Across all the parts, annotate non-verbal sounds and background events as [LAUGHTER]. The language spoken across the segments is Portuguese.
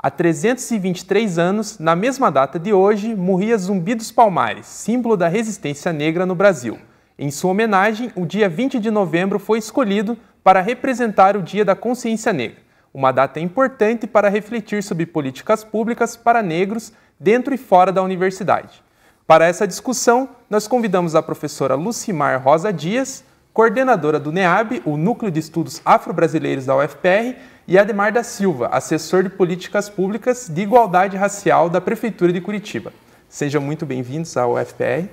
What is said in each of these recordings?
Há 323 anos, na mesma data de hoje, morria Zumbi dos Palmares, símbolo da resistência negra no Brasil. Em sua homenagem, o dia 20 de novembro foi escolhido para representar o Dia da Consciência Negra, uma data importante para refletir sobre políticas públicas para negros dentro e fora da universidade. Para essa discussão, nós convidamos a professora Lucimar Rosa Dias, coordenadora do NEAB, o Núcleo de Estudos Afro-Brasileiros da UFPR, e Ademar da Silva, assessor de Políticas Públicas de Igualdade Racial da Prefeitura de Curitiba. Sejam muito bem-vindos à UFPR.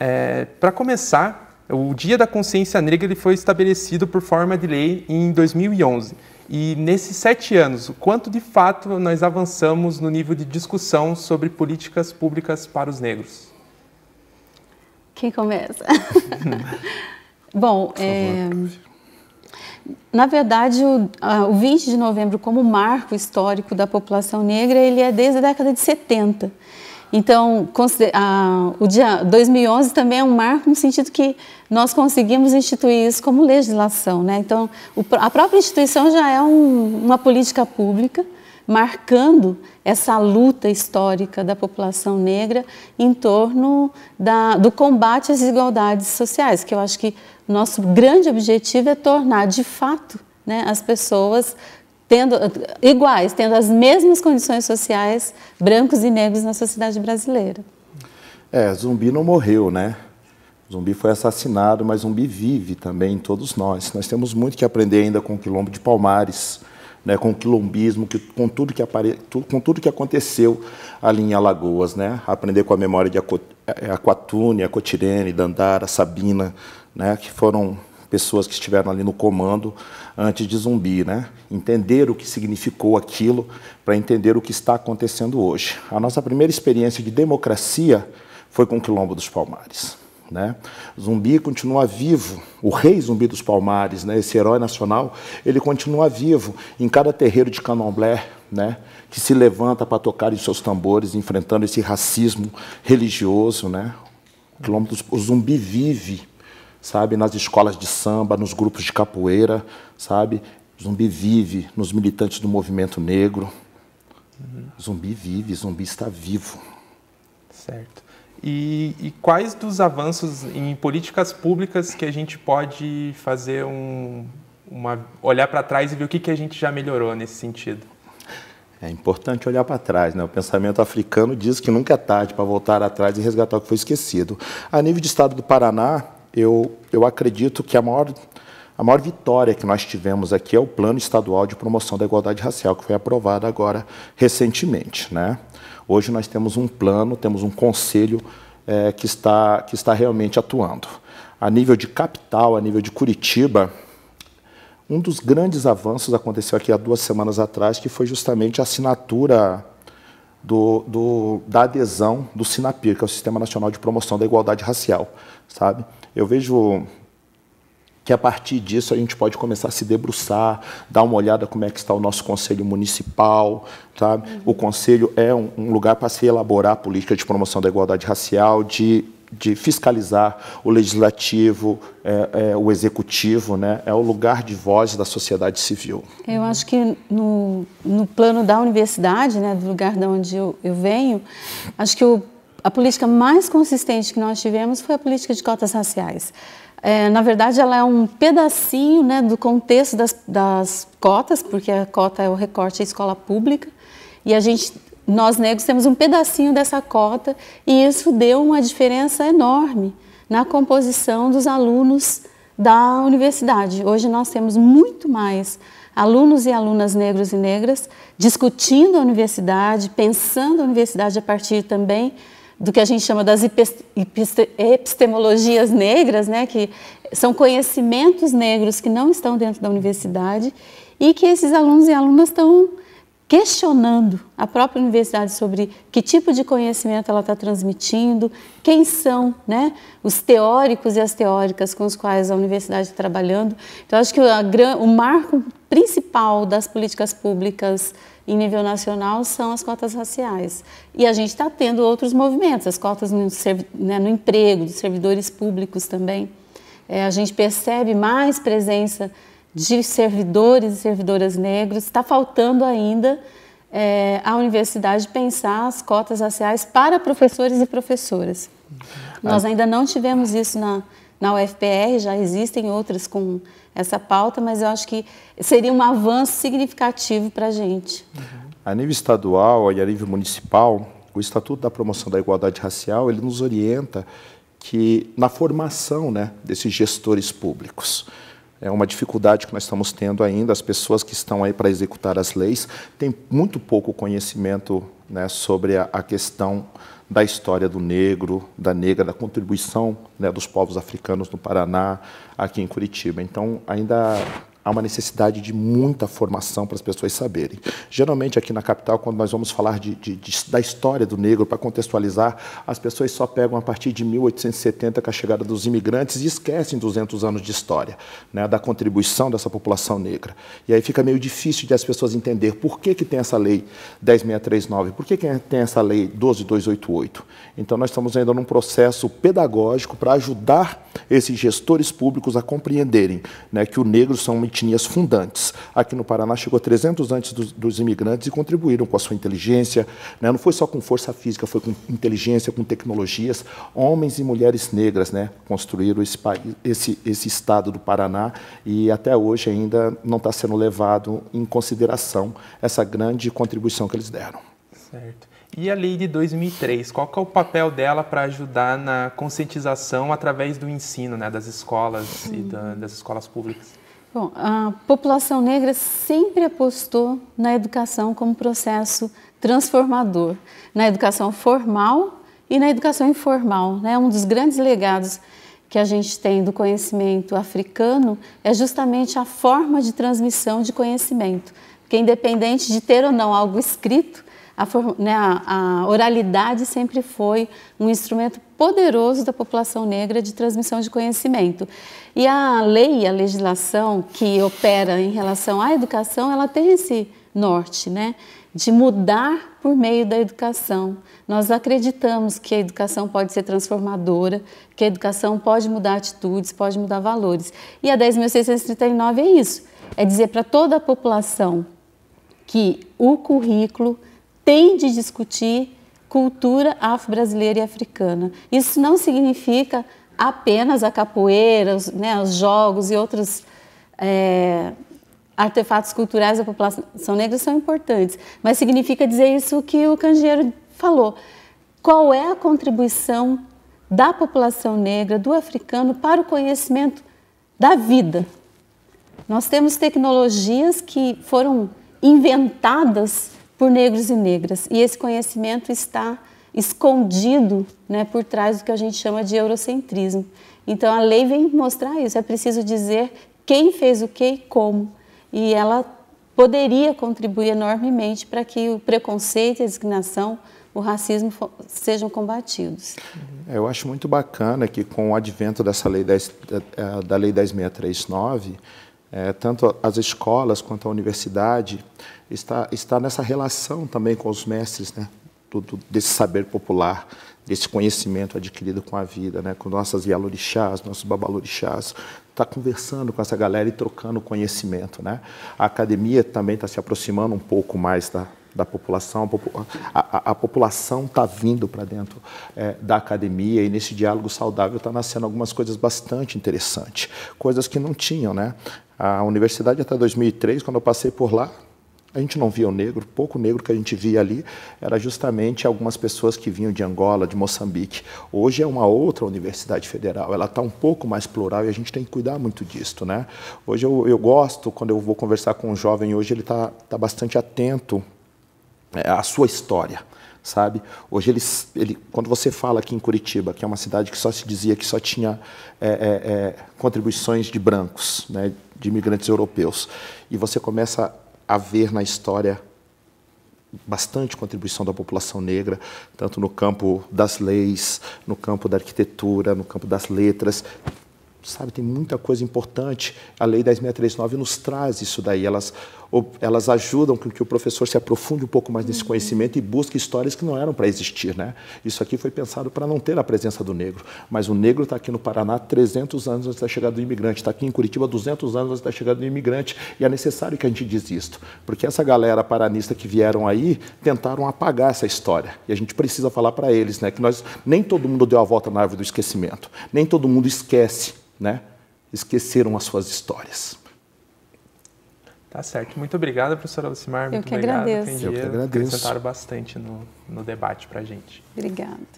É, Para começar, o Dia da Consciência Negra ele foi estabelecido por forma de lei em 2011. E nesses sete anos, o quanto de fato nós avançamos no nível de discussão sobre políticas públicas para os negros? Quem começa? [LAUGHS] Bom, é, na verdade, o, a, o, 20 de novembro, como marco histórico da população negra, ele é desde a década de 70. Então, a, o dia 2011 também é um marco no sentido que nós conseguimos instituir isso como legislação. Né? Então, o, a própria instituição já é um, uma política pública marcando essa luta histórica da população negra em torno da, do combate às desigualdades sociais, que eu acho que nosso grande objetivo é tornar de fato né, as pessoas tendo iguais, tendo as mesmas condições sociais, brancos e negros na sociedade brasileira. É, zumbi não morreu, né? Zumbi foi assassinado, mas zumbi vive também em todos nós. Nós temos muito que aprender ainda com o quilombo de Palmares, né, com o quilombismo, com, tudo que apare... com tudo que aconteceu ali em Alagoas. Né? Aprender com a memória de é, Aquatune, Acotirene, Dandara, Sabina, né, que foram pessoas que estiveram ali no comando antes de zumbi, né? Entender o que significou aquilo para entender o que está acontecendo hoje. A nossa primeira experiência de democracia foi com o Quilombo dos Palmares. Né? Zumbi continua vivo, o rei Zumbi dos Palmares, né? esse herói nacional, ele continua vivo em cada terreiro de Canomblé né? que se levanta para tocar em seus tambores, enfrentando esse racismo religioso. Né? O, dos... o zumbi vive sabe? Nas escolas de samba, nos grupos de capoeira, sabe? Zumbi vive nos militantes do movimento negro. Uhum. Zumbi vive, zumbi está vivo. Certo. E, e, quais dos avanços em políticas públicas que a gente pode fazer um uma, olhar para trás e ver o que, que a gente já melhorou nesse sentido? É importante olhar para trás, né? O pensamento africano diz que nunca é tarde para voltar atrás e resgatar o que foi esquecido. A nível de estado do Paraná, eu, eu acredito que a maior, a maior vitória que nós tivemos aqui é o Plano Estadual de Promoção da Igualdade Racial, que foi aprovado agora recentemente. Né? Hoje nós temos um plano, temos um conselho é, que, está, que está realmente atuando. A nível de capital, a nível de Curitiba, um dos grandes avanços aconteceu aqui há duas semanas atrás, que foi justamente a assinatura do, do, da adesão do SINAPIR, que é o Sistema Nacional de Promoção da Igualdade Racial, sabe? Eu vejo que a partir disso a gente pode começar a se debruçar, dar uma olhada como é que está o nosso conselho municipal, tá? Uhum. O conselho é um, um lugar para se elaborar política de promoção da igualdade racial, de de fiscalizar o legislativo, é, é, o executivo, né? é o lugar de voz da sociedade civil. Eu acho que no, no plano da universidade, né, do lugar de onde eu, eu venho, acho que o a política mais consistente que nós tivemos foi a política de cotas raciais. É, na verdade, ela é um pedacinho né, do contexto das, das, cotas, porque a cota é o recorte à escola pública, e a gente, nós negros temos um pedacinho dessa cota, e isso deu uma diferença enorme na composição dos alunos da universidade. Hoje nós temos muito mais alunos e alunas negros e negras discutindo a universidade, pensando a universidade a partir também do que a gente chama das epistemologias negras, né, que são conhecimentos negros que não estão dentro da universidade e que esses alunos e alunas estão questionando a própria universidade sobre que tipo de conhecimento ela está transmitindo, quem são né, os teóricos e as teóricas com os quais a universidade está trabalhando. Então, acho que a, o marco principal das políticas públicas em nível nacional são as cotas raciais. E a gente está tendo outros movimentos, as cotas no, né, no emprego, dos servidores públicos também. É, a gente percebe mais presença de servidores e servidoras negros. Está faltando ainda é, a universidade pensar as cotas raciais para professores e professoras. Uhum. Nós ainda não tivemos isso na, na UFPR já existem outras com essa pauta, mas eu acho que seria um avanço significativo para a gente. Uhum. A nível estadual e a nível municipal, o Estatuto da Promoção da Igualdade Racial ele nos orienta que na formação né, desses gestores públicos. É uma dificuldade que nós estamos tendo ainda. As pessoas que estão aí para executar as leis têm muito pouco conhecimento né, sobre a, a, questão da história do negro, da negra, da contribuição né, dos povos africanos no Paraná, aqui em Curitiba. Então, ainda há uma necessidade de muita formação para as pessoas saberem. Geralmente, aqui na capital, quando nós vamos falar de, de, de da história do negro, para contextualizar, as pessoas só pegam a partir de 1870, com a chegada dos imigrantes, e esquecem 200 anos de história, né, da contribuição dessa população negra. E aí fica meio difícil de as pessoas entender por que, que tem essa lei 10639, por que, que tem essa lei 12288. Então, nós estamos ainda num processo pedagógico para ajudar esses gestores públicos a compreenderem né, que o negro são uma etnias fundantes. Aqui no Paraná chegou 300 antes dos, dos imigrantes e contribuíram com a sua inteligência. Né? Não foi só com força física, foi com inteligência, com tecnologias. Homens e mulheres negras né? construíram esse, esse, esse estado do Paraná e até hoje ainda não está sendo levado em consideração essa grande contribuição que eles deram. Certo. E a lei de 2003, qual é o papel dela para ajudar na conscientização através do ensino, né, das escolas e da, das escolas públicas? Bom, a população negra sempre apostou na educação como processo transformador, na educação formal e na educação informal. Né? Um dos grandes legados que a gente tem do conhecimento africano é justamente a forma de transmissão de conhecimento, que independente de ter ou não algo escrito, a, né, a, oralidade sempre foi um instrumento poderoso da população negra de transmissão de conhecimento. E a lei, a legislação que opera em relação à educação, ela tem esse norte, né? de mudar por meio da educação. Nós acreditamos que a educação pode ser transformadora, que a educação pode mudar atitudes, pode mudar valores. E a 10.639 é isso: é dizer para toda a população que o currículo tem de discutir cultura afro-brasileira e africana. Isso não significa apenas a capoeira, os, né, os jogos e outros é, artefatos culturais da população negra são importantes, mas significa dizer isso que o Canjeiro falou. Qual é a contribuição da população negra, do africano, para o conhecimento da vida? Nós temos tecnologias que foram inventadas por negros e negras. E esse conhecimento está escondido né, por trás do que a gente chama de eurocentrismo. Então a lei vem mostrar isso, é preciso dizer quem fez o que e como. E ela poderia contribuir enormemente para que o preconceito e a designação, o racismo sejam combatidos. É, eu acho muito bacana que com o advento dessa lei 10, é, da lei 10.639, é, tanto as escolas quanto a universidade, está, está nessa relação também com os mestres, né? Do, do, desse saber popular, desse conhecimento adquirido com a vida, né? com nossas yalorixás, nossos babalorixás, está conversando com essa galera e trocando conhecimento. Né? A academia também está se aproximando um pouco mais da, da população. A, a, a população está vindo para dentro é, da academia e nesse diálogo saudável está nascendo algumas coisas bastante interessantes, coisas que não tinham, né? A universidade até 2003, quando eu passei por lá, a gente não via o negro, pouco negro que a gente via ali era justamente algumas pessoas que vinham de Angola, de Moçambique. Hoje é uma outra universidade federal, ela está um pouco mais plural e a gente tem que cuidar muito disso. Né? Hoje eu, eu gosto, quando eu vou conversar com um jovem hoje, ele está tá bastante atento é, a sua história, sabe? Hoje eles, ele, quando você fala aqui em Curitiba, que é uma cidade que só se dizia que só tinha é, é, é, contribuições de brancos, né, de imigrantes europeus, e você começa a ver na história bastante contribuição da população negra, tanto no campo das leis, no campo da arquitetura, no campo das letras, sabe, tem muita coisa importante. A Lei 10.639 nos traz isso daí. Elas, elas ajudam com que o professor se aprofunde um pouco mais nesse uhum. conhecimento e busque histórias que não eram para existir. Né? Isso aqui foi pensado para não ter a presença do negro, mas o negro está aqui no Paraná 300 anos antes da chegada do imigrante, está aqui em Curitiba 200 anos antes da chegada do imigrante, e é necessário que a gente diz isto, porque essa galera paranista que vieram aí tentaram apagar essa história, e a gente precisa falar para eles né, que nós nem todo mundo deu a volta na árvore do esquecimento, nem todo mundo esquece né? Esqueceram as suas histórias. Tá certo. Muito obrigado, professora Lucimar. Muito Eu que obrigado. agradeço. Eu que agradeço. Acrescentaram bastante no, no debate para a gente. Obrigada.